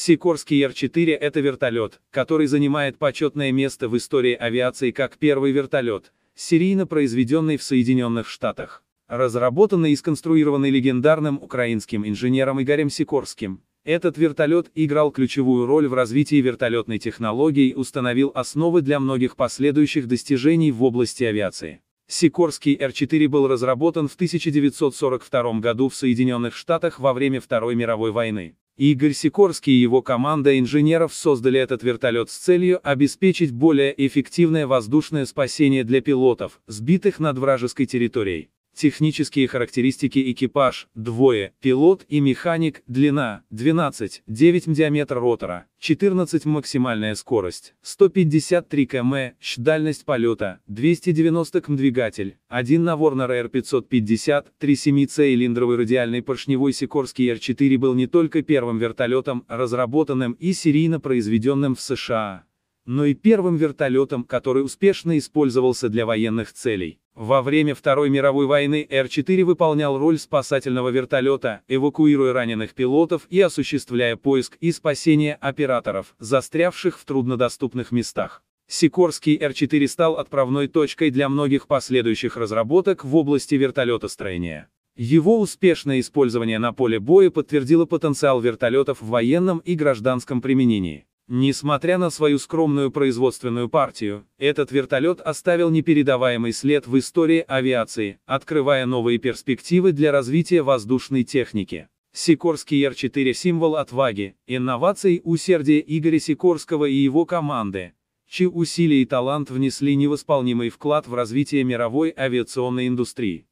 Сикорский Р-4 – это вертолет, который занимает почетное место в истории авиации как первый вертолет, серийно произведенный в Соединенных Штатах. Разработанный и сконструированный легендарным украинским инженером Игорем Сикорским, этот вертолет играл ключевую роль в развитии вертолетной технологии и установил основы для многих последующих достижений в области авиации. Сикорский Р-4 был разработан в 1942 году в Соединенных Штатах во время Второй мировой войны. Игорь Сикорский и его команда инженеров создали этот вертолет с целью обеспечить более эффективное воздушное спасение для пилотов, сбитых над вражеской территорией. Технические характеристики экипаж – двое, пилот и механик, длина – 12, 9 диаметр ротора, 14 максимальная скорость, 153 км, дальность полета, 290 км двигатель, 1 навор на РР-550, 3 семицилиндровый радиальный поршневой Сикорский r 4 был не только первым вертолетом, разработанным и серийно произведенным в США, но и первым вертолетом, который успешно использовался для военных целей. Во время Второй мировой войны Р-4 выполнял роль спасательного вертолета, эвакуируя раненых пилотов и осуществляя поиск и спасение операторов, застрявших в труднодоступных местах. Сикорский Р-4 стал отправной точкой для многих последующих разработок в области вертолетостроения. Его успешное использование на поле боя подтвердило потенциал вертолетов в военном и гражданском применении. Несмотря на свою скромную производственную партию, этот вертолет оставил непередаваемый след в истории авиации, открывая новые перспективы для развития воздушной техники. Сикорский Р-4 – символ отваги, инноваций, усердия Игоря Сикорского и его команды, чьи усилия и талант внесли невосполнимый вклад в развитие мировой авиационной индустрии.